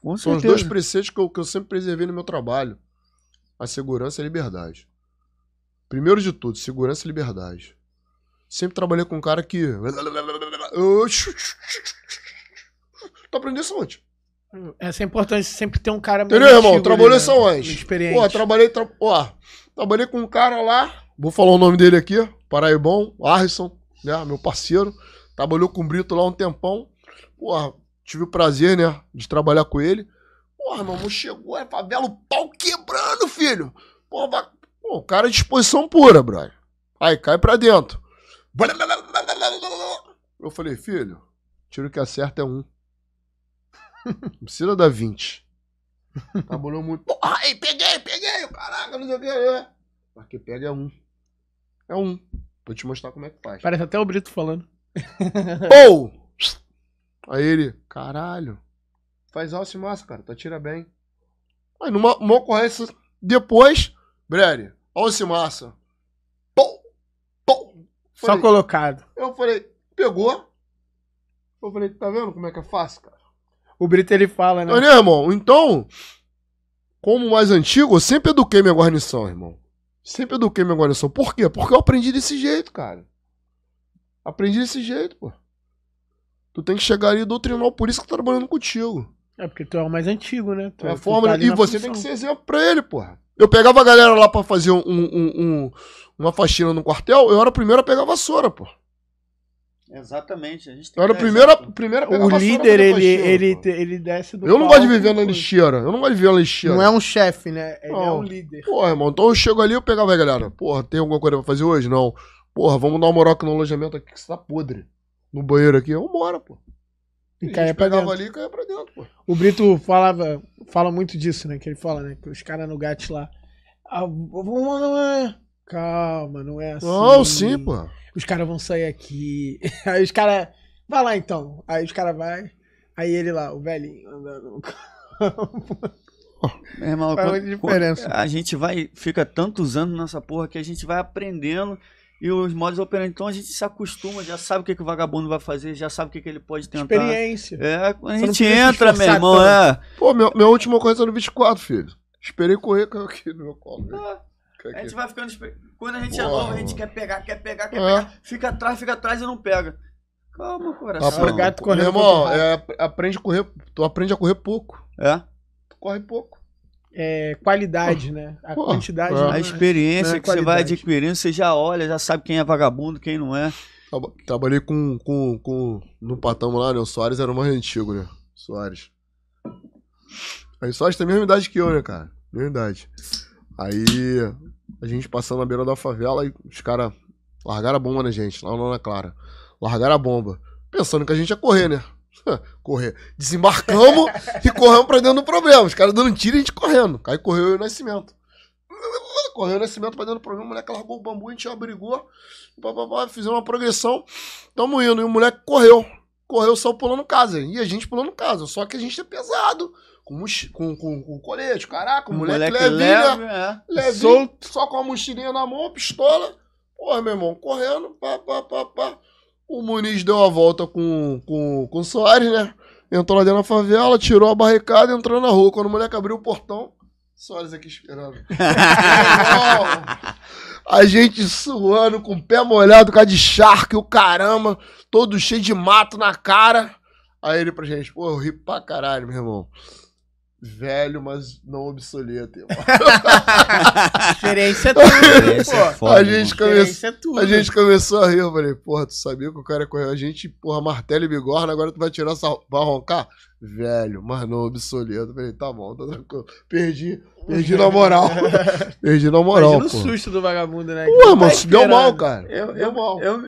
Com São os dois preceitos que eu, que eu sempre preservei no meu trabalho: a segurança e a liberdade. Primeiro de tudo, segurança e liberdade. Sempre trabalhei com um cara que. Tu aprendeu isso onde? Essa é importante sempre ter um cara Entendeu, irmão? Trabalhei né? isso né? onde? Pô, trabalhei, tra... trabalhei com um cara lá, vou falar o nome dele aqui, Paraibão, Arison, né? Meu parceiro. Trabalhou com o Brito lá um tempão. Porra, Tive o prazer, né, de trabalhar com ele. Porra, meu irmão, chegou, é favela, o pau quebrando, filho. Porra, vai... Pô, o cara é disposição pura, brother. Aí cai pra dentro. Eu falei, filho, tiro que acerta é um. Não precisa dar 20. Trabalhou muito. Porra, aí, peguei, peguei, caraca, não sei o que. É. Mas que pega é um. É um. Vou te mostrar como é que faz. Parece até o Brito falando. Pou! Aí ele, caralho. Faz alça e massa, cara. Tu atira bem. Aí numa, uma ocorrência depois, Brady, alça e massa. Pum, pum. Falei, Só colocado. Eu falei, pegou. Eu falei, tá vendo como é que é fácil, cara? O Brito ele fala, né? Mas, né, irmão? Então, como mais antigo, eu sempre eduquei minha guarnição, irmão. Sempre eduquei minha guarnição. Por quê? Porque eu aprendi desse jeito, cara. Aprendi desse jeito, pô. Tu tem que chegar ali e doutrinar o polícia que tá trabalhando contigo. É, porque tu é o mais antigo, né? Tu, é, é a fórmula. Tá e você função. tem que ser exemplo pra ele, porra. Eu pegava a galera lá pra fazer um, um, um uma faxina no quartel, eu era o primeiro a pegar a vassoura, porra. Exatamente. A gente tem eu era o primeiro, a, primeiro a O líder, ele, faxina, ele, ele desce do. Eu não gosto de viver na lixeira. Eu não gosto de viver na lixeira. Não é um chefe, né? Ele é não. é um líder. Porra, irmão. Então eu chego ali e eu pegava a galera. Porra, tem alguma coisa pra fazer hoje? Não. Porra, vamos dar uma moral aqui no alojamento aqui que você tá podre no banheiro aqui, eu embora, pô. E, e caia pra dentro. ali e caia pra dentro, pô. O Brito falava, fala muito disso, né? Que ele fala, né? Que os caras no GAT lá. Ah, lá, é. Calma, não é assim. Não, sim, pô. Os caras vão sair aqui. Aí os caras. Vai lá então. Aí os caras vão. Aí ele lá, o velhinho andando no campo. Meu irmão, quando, quando a gente vai, fica tantos anos nessa porra que a gente vai aprendendo e os modos operantes, então a gente se acostuma, já sabe o que, que o vagabundo vai fazer, já sabe o que, que ele pode tentar. Experiência. É, quando a gente entra, meu irmão, tanto. é. Pô, meu, minha última coisa é no 24, filho. Esperei correr, caiu aqui no meu colo. Ah, a gente vai ficando. Quando a gente Boa, é novo, a gente quer pegar, quer pegar, quer é. pegar. Fica atrás, fica atrás e não pega. Calma, coração. Apre... Gato meu irmão, é, aprende a correr. Tu aprende a correr pouco. É? Tu corre pouco é, qualidade, né? A Pô, quantidade. É. a é- experiência é que qualidade. você vai adquirindo, você já olha, já sabe quem é vagabundo, quem não é. Trabalhei com, com, com no patamar lá, né? O Soares era o mais antigo, né? Soares. Aí o Soares tem a mesma idade que eu, né, cara? Mesma idade. Aí a gente passando na beira da favela e os caras largaram a bomba na gente, lá na Ana Clara. Largaram a bomba. Pensando que a gente ia correr, né? Correr. Desembarcamos e corremos pra dentro do problema. Os caras dando tiro e a gente correndo. Aí correu o Nascimento. Correu o Nascimento pra dentro do problema. O moleque largou o bambu, a gente abrigou. fizemos uma progressão. Tamo indo. E o moleque correu. Correu só pulando casa. E a gente pulando casa. Só que a gente é pesado. Com, com, com, com colete, caraca, o moleque, moleque levinha, né? leve, é. levinha, só com a mochilinha na mão, pistola. Porra, meu irmão, correndo, pá, pá, pá, pá. O Muniz deu a volta com, com, com o Soares, né? Entrou lá dentro da favela, tirou a barricada e entrou na rua. Quando o moleque abriu o portão, Soares aqui esperando. a gente suando, com o pé molhado, cara de charque, o caramba, todo cheio de mato na cara. Aí ele pra gente, pô, eu ri pra caralho, meu irmão velho, mas não obsoleto. Diferença é tudo. é foda, a, gente começou é tudo. a gente começou a rir, eu falei, porra, tu sabia que o cara correu a gente, porra, martelo e bigorna, agora tu vai tirar essa... vai roncar? Velho, mas não obsoleto. Eu falei, tá bom, tá tranquilo. Perdi, perdi na moral. perdi na moral, Perdi o susto do vagabundo, né? Porra, mas deu mal, cara. Eu, eu, deu mal. Eu,